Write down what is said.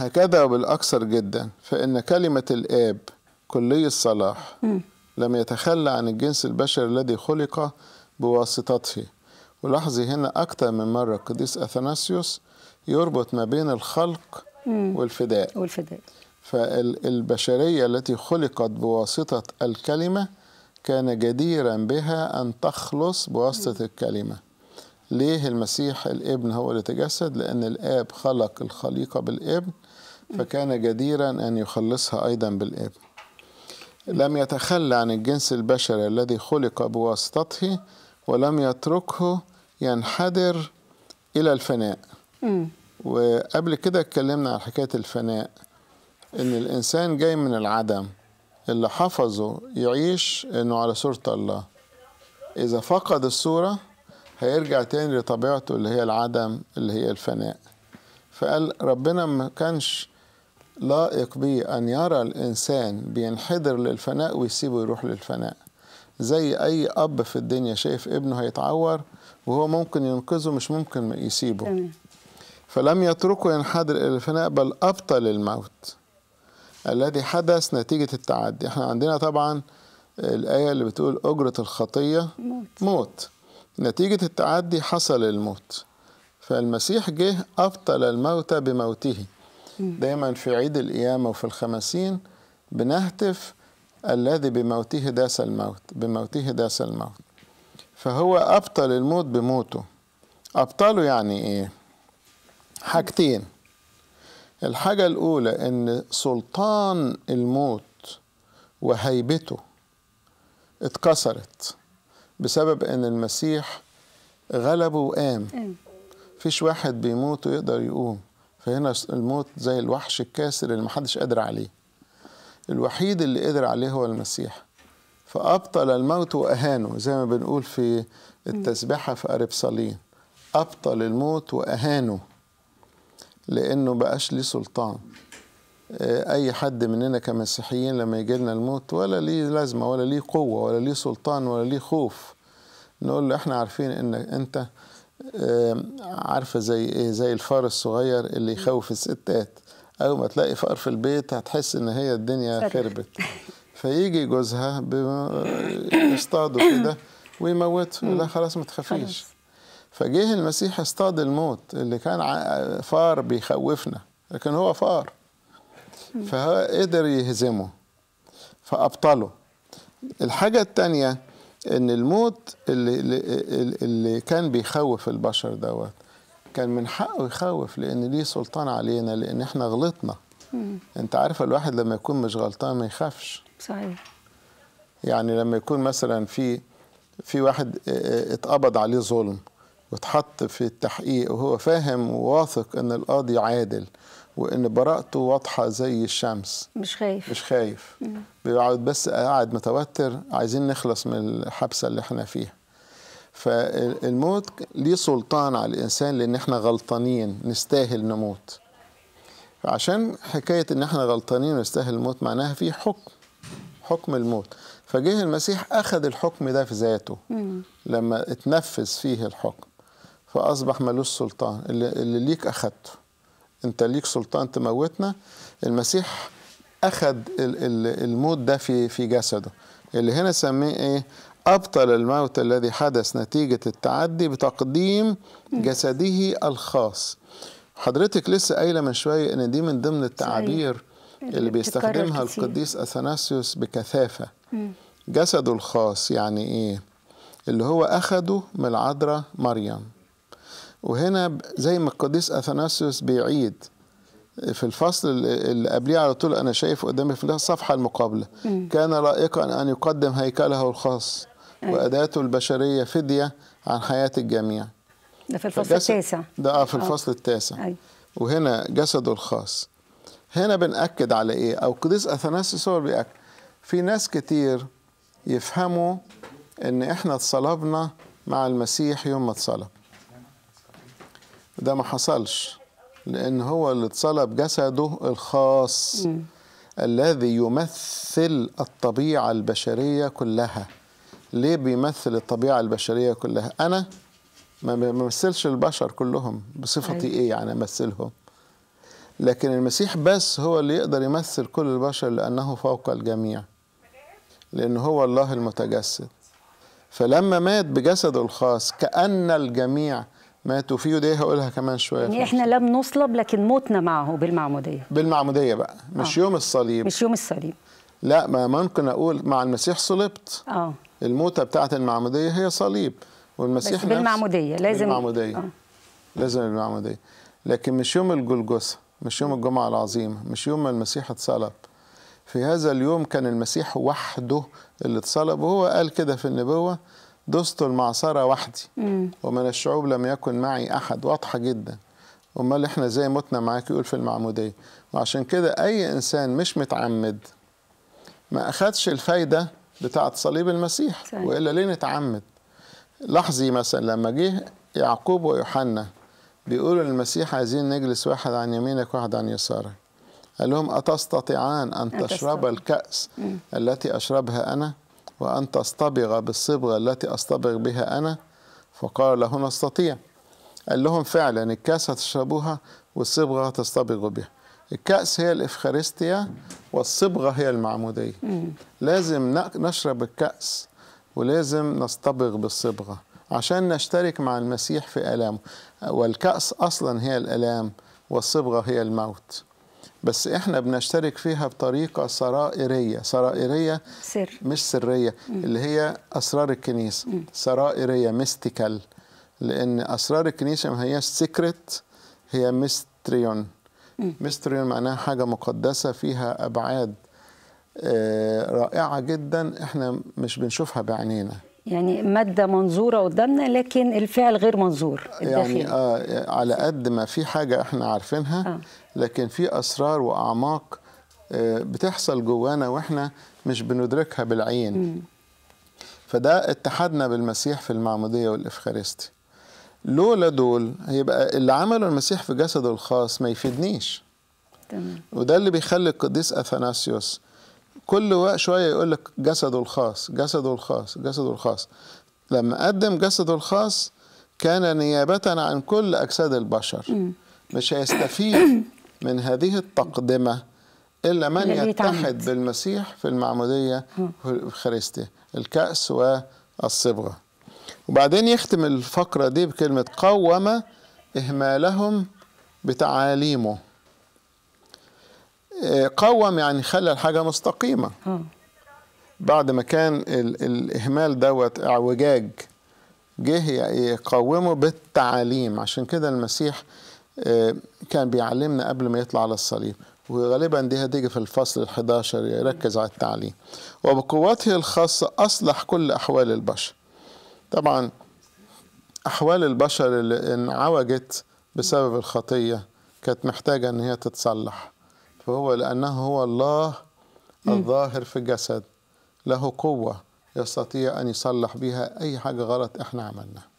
هكذا وبالأكثر جدا فإن كلمة الآب كلي الصلاح لم يتخلى عن الجنس البشري الذي خلق بواسطته ولاحظي هنا أكثر من مرة القديس أثناسيوس يربط ما بين الخلق والفداء والفداء فالبشرية التي خلقت بواسطة الكلمة كان جديرا بها أن تخلص بواسطة الكلمة ليه المسيح الابن هو اللي تجسد لأن الآب خلق الخليقة بالابن فكان جديرا أن يخلصها أيضا بالابن لم يتخلى عن الجنس البشري الذي خلق بواسطته ولم يتركه ينحدر إلى الفناء وقبل كده اتكلمنا عن حكاية الفناء إن الإنسان جاي من العدم اللي حفظه يعيش إنه على صورة الله إذا فقد الصورة هيرجع تاني لطبيعته اللي هي العدم اللي هي الفناء فقال ربنا ما كانش لائق بيه أن يرى الإنسان بينحدر للفناء ويسيبه يروح للفناء زي أي أب في الدنيا شايف ابنه هيتعور وهو ممكن ينقذه مش ممكن يسيبه فلم يتركه ينحدر إلى الفناء بل أبطل الموت الذي حدث نتيجة التعدي احنا عندنا طبعا الآية اللي بتقول أجرة الخطية موت, موت. نتيجة التعدي حصل الموت فالمسيح جه أبطل الموت بموته دايما في عيد القيامة وفي الخمسين بنهتف الذي بموته داس الموت بموته داس الموت فهو أبطل الموت بموته أبطله يعني إيه؟ حاجتين الحاجة الأولى إن سلطان الموت وهيبته اتكسرت بسبب ان المسيح غلبه وقام فيش واحد بيموت ويقدر يقوم فهنا الموت زي الوحش الكاسر اللي محدش قادر عليه الوحيد اللي قدر عليه هو المسيح فأبطل الموت وأهانه زي ما بنقول في التسبحة في أربصلين أبطل الموت وأهانه لأنه بقاش ليه سلطان آه، أي حد مننا كمسيحيين لما يجي لنا الموت ولا ليه لازمة ولا ليه قوة ولا ليه سلطان ولا ليه خوف نقول له احنا عارفين انك انت عارفه زي ايه زي الفار الصغير اللي يخوف الستات اول ما تلاقي فار في البيت هتحس ان هي الدنيا خربت فيجي جوزها يصطاده كده ويموت لا خلاص ما تخافيش فجه المسيح اصطاد الموت اللي كان فار بيخوفنا لكن هو فار فقدر يهزمه فأبطله الحاجة الثانيه ان الموت اللي, اللي كان بيخوف البشر دوت كان من حقه يخوف لان ليه سلطان علينا لان احنا غلطنا مم. انت عارفه الواحد لما يكون مش غلطان ما يخافش صحيح يعني لما يكون مثلا في في واحد اتقبض عليه ظلم واتحط في التحقيق وهو فاهم وواثق ان القاضي عادل وان براءته واضحه زي الشمس مش خايف مش خايف بيقعد بس قاعد متوتر عايزين نخلص من الحبسه اللي احنا فيها فالموت ليه سلطان على الانسان لان احنا غلطانين نستاهل نموت عشان حكايه ان احنا غلطانين ونستاهل الموت معناها في حكم حكم الموت فجه المسيح اخذ الحكم ده في ذاته لما اتنفذ فيه الحكم فاصبح ملوش سلطان اللي, اللي ليك اخذته انت ليك سلطان تموتنا المسيح اخذ الموت ده في في جسده اللي هنا سميه ايه ابطل الموت الذي حدث نتيجه التعدي بتقديم جسده الخاص حضرتك لسه قايله من شويه ان دي من ضمن التعابير اللي بيستخدمها القديس اثناسيوس بكثافه جسده الخاص يعني ايه اللي هو اخده من العذراء مريم وهنا زي ما القديس اثناسيوس بيعيد في الفصل اللي قبليه على طول انا شايف قدامي في الصفحه المقابله مم. كان لائقا ان يقدم هيكله الخاص أيوة. واداته البشريه فديه عن حياه الجميع ده في الفصل التاسع ده اه في آه. الفصل التاسع أي. أيوة. وهنا جسده الخاص هنا بنأكد على ايه او قديس اثناسيوس هو بيأكد في ناس كتير يفهموا ان احنا اتصلبنا مع المسيح يوم ما اتصلب ده ما حصلش لأن هو اللي اتصلى بجسده الخاص م. الذي يمثل الطبيعة البشرية كلها ليه بيمثل الطبيعة البشرية كلها أنا ما بمثلش البشر كلهم بصفتي أيوة. إيه يعني أمثلهم لكن المسيح بس هو اللي يقدر يمثل كل البشر لأنه فوق الجميع لأن هو الله المتجسد فلما مات بجسده الخاص كأن الجميع ماتوا فيه ودي هقولها كمان شويه يعني احنا لم نصلب لكن موتنا معه بالمعموديه بالمعموديه بقى مش آه. يوم الصليب مش يوم الصليب لا ما ممكن اقول مع المسيح صلبت اه الموتة بتاعت المعمودية هي صليب والمسيح بس بالمعمودية لازم بالمعمودية آه. لازم بالمعمودية لكن مش يوم الجلجثة مش يوم الجمعة العظيمة مش يوم ما المسيح اتصلب في هذا اليوم كان المسيح وحده اللي اتصلب وهو قال كده في النبوة دست المعصرة وحدي ومن الشعوب لم يكن معي أحد واضحة جدا أمال إحنا زي متنا معاك يقول في المعمودية وعشان كده أي إنسان مش متعمد ما أخدش الفايدة بتاعة صليب المسيح صحيح. وإلا ليه نتعمد لحظي مثلا لما جه يعقوب ويوحنا بيقولوا للمسيح عايزين نجلس واحد عن يمينك واحد عن يسارك قال لهم أتستطيعان أن تشرب الكأس التي أشربها أنا وأن تصطبغ بالصبغة التي أصطبغ بها أنا فقال له نستطيع قال لهم فعلا الكأس هتشربوها والصبغة هتصطبغوا بها الكأس هي الإفخارستيا والصبغة هي المعمودية لازم نشرب الكأس ولازم نصطبغ بالصبغة عشان نشترك مع المسيح في ألامه والكأس أصلا هي الألام والصبغة هي الموت بس احنا بنشترك فيها بطريقه سرائريه سرائريه سر. مش سريه اللي هي اسرار الكنيسه سرائريه ميستيكال لان اسرار الكنيسه ما هياش سيكريت هي ميستريون ميستريون معناها حاجه مقدسه فيها ابعاد آه، رائعه جدا احنا مش بنشوفها بعينينا يعني مادة منظورة قدامنا لكن الفعل غير منظور الداخل. يعني آه على قد ما في حاجة احنا عارفينها آه. لكن في أسرار وأعماق آه بتحصل جوانا وإحنا مش بندركها بالعين م. فده اتحادنا بالمسيح في المعمودية والإفخارستي لولا دول هيبقى اللي عمله المسيح في جسده الخاص ما يفيدنيش تمام. وده اللي بيخلي القديس أثناسيوس كل شويه يقول لك جسده الخاص جسده الخاص جسده الخاص لما قدم جسده الخاص كان نيابه عن كل اجساد البشر مش هيستفيد من هذه التقدمه الا من يتحد بالمسيح في المعموديه في الخريستيه الكاس والصبغه وبعدين يختم الفقره دي بكلمه قوم اهمالهم بتعاليمه قوم يعني خلى الحاجة مستقيمة بعد ما كان الإهمال دوت اعوجاج جه يقومه بالتعاليم عشان كده المسيح آه، كان بيعلمنا قبل ما يطلع على الصليب وغالبا دي هتيجي في الفصل ال11 يركز على التعليم وبقوته الخاصة أصلح كل أحوال البشر طبعا أحوال البشر اللي انعوجت بسبب الخطية كانت محتاجة إن هي تتصلح فهو لأنه هو الله الظاهر في الجسد له قوة يستطيع أن يصلح بها أي حاجة غلط إحنا عملناها